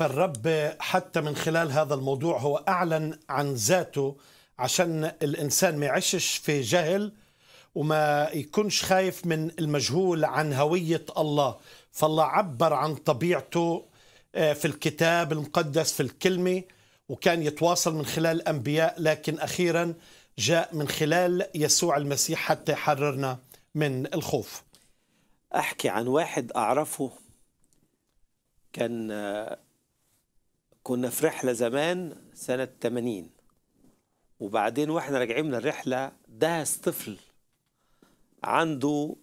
فالرب حتى من خلال هذا الموضوع هو أعلن عن ذاته عشان الإنسان ما يعيشش في جهل وما يكونش خايف من المجهول عن هوية الله فالله عبر عن طبيعته آه، في الكتاب المقدس في الكلمة وكان يتواصل من خلال الأنبياء لكن أخيرا جاء من خلال يسوع المسيح حتى يحررنا من الخوف أحكي عن واحد أعرفه كان آه، كنا في رحلة زمان سنة 80 وبعدين واحنا راجعين من الرحلة دهس طفل عنده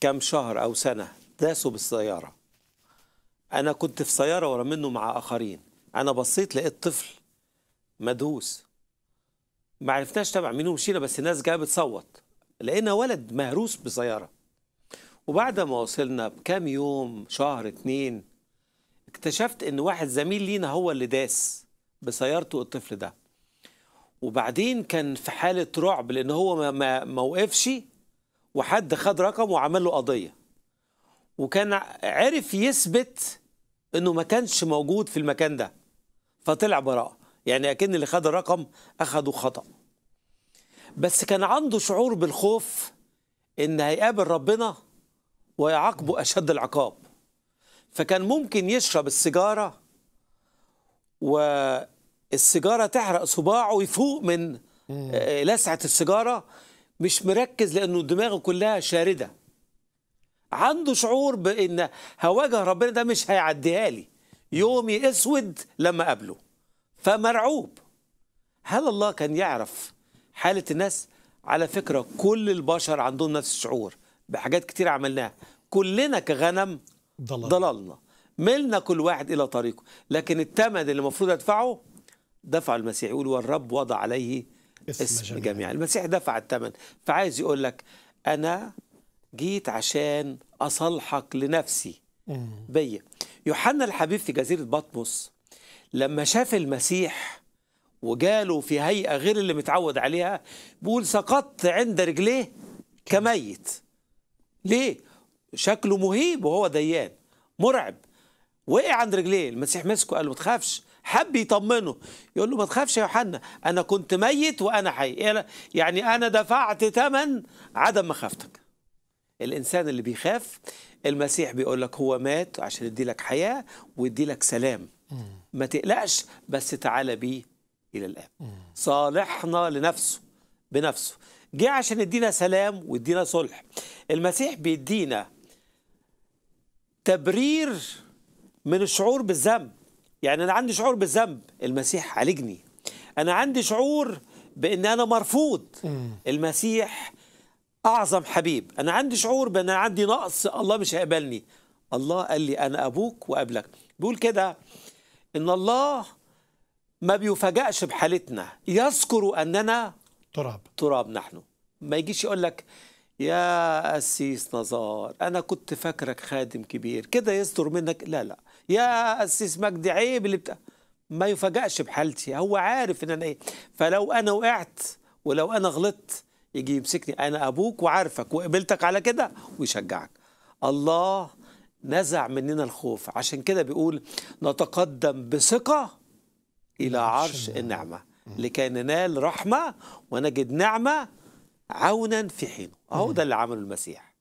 كام شهر أو سنة داسه بالسيارة أنا كنت في سيارة ورا منه مع آخرين أنا بصيت لقيت طفل مدهوس ما عرفناش تبع مين ومشينا بس الناس جايه بتصوت لقينا ولد مهروس بسياره وبعد ما وصلنا بكام يوم شهر اتنين اكتشفت ان واحد زميل لينا هو اللي داس بسيارته الطفل ده وبعدين كان في حاله رعب لان هو ما ما, وقفش وحد خد رقم وعمل له قضيه وكان عرف يثبت انه ما كانش موجود في المكان ده فطلع براءه يعني اكن اللي خد الرقم اخده خطا بس كان عنده شعور بالخوف ان هيقابل ربنا ويعاقبه اشد العقاب فكان ممكن يشرب السيجارة والسيجارة تحرق صباعه يفوق من آه، لسعة السيجارة مش مركز لأنه دماغه كلها شاردة عنده شعور بأن هواجه ربنا ده مش هيعديها لي يومي أسود لما أقابله فمرعوب هل الله كان يعرف حالة الناس على فكرة كل البشر عندهم نفس الشعور بحاجات كتير عملناها كلنا كغنم ضللنا, ضللنا. ملنا كل واحد إلى طريقه لكن التمن اللي المفروض أدفعه دفع المسيح يقول والرب وضع عليه اسم جميع, جميع. المسيح دفع الثمن فعايز يقول لك أنا جيت عشان أصلحك لنفسي بيا يوحنا الحبيب في جزيرة بطمس لما شاف المسيح وجاله في هيئة غير اللي متعود عليها بيقول سقطت عند رجليه كميت ليه؟ شكله مهيب وهو ديان مرعب وقع عند رجليه المسيح مسكه قال له ما تخافش حب يطمنه يقول له ما تخافش يا يوحنا انا كنت ميت وانا حي إيه، يعني انا دفعت ثمن عدم مخافتك الانسان اللي بيخاف المسيح بيقول لك هو مات عشان يدي لك حياه ويدي لك سلام ما تقلقش بس تعالى بيه الى الاب صالحنا لنفسه بنفسه جه عشان يدينا سلام ويدينا صلح المسيح بيدينا تبرير من الشعور بالذنب يعني أنا عندي شعور بالذنب المسيح عالجني أنا عندي شعور بأن أنا مرفوض المسيح أعظم حبيب أنا عندي شعور بأن أنا عندي نقص الله مش هيقبلني الله قال لي أنا أبوك وقبلك بيقول كده إن الله ما بيفاجئش بحالتنا يذكر أننا تراب تراب نحن ما يجيش يقول لك يا أسيس نزار أنا كنت فاكرك خادم كبير كده يصدر منك لا لا يا أسيس مجدي عيب اللي بتا... ما يفاجئش بحالتي هو عارف إن أنا إيه فلو أنا وقعت ولو أنا غلطت يجي يمسكني أنا أبوك وعارفك وقبلتك على كده ويشجعك الله نزع مننا الخوف عشان كده بيقول نتقدم بثقة إلى عرش النعمة لكي ننال رحمة ونجد نعمة عونا في حينه وهو ده اللي عمله المسيح